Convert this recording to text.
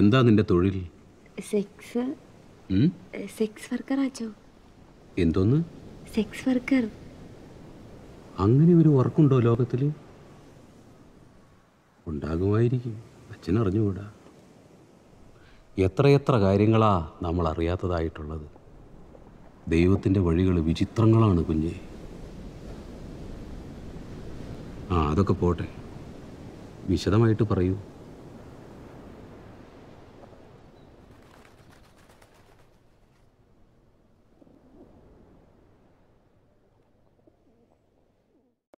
എന്താ നിന്റെ തൊഴിൽ സെക്സ് സെക്സ് വർക്കർ ആച്ചോ എന്തോന്ന് സെക്സ് വർക്കർ അങ്ങനെ ഒരു വർക്കുണ്ടോ ലോകത്തിൽ ഉണ്ടാകുമായിരിക്കും അച്ഛൻ അറിഞ്ഞുകൂടാ എത്രയെത്ര കാര്യങ്ങളാ നമ്മൾ അറിയാത്തതായിട്ടുള്ളത് ദൈവത്തിൻ്റെ വഴികൾ വിചിത്രങ്ങളാണ് കുഞ്ഞെ ആ അതൊക്കെ പോട്ടെ വിശദമായിട്ട് പറയൂ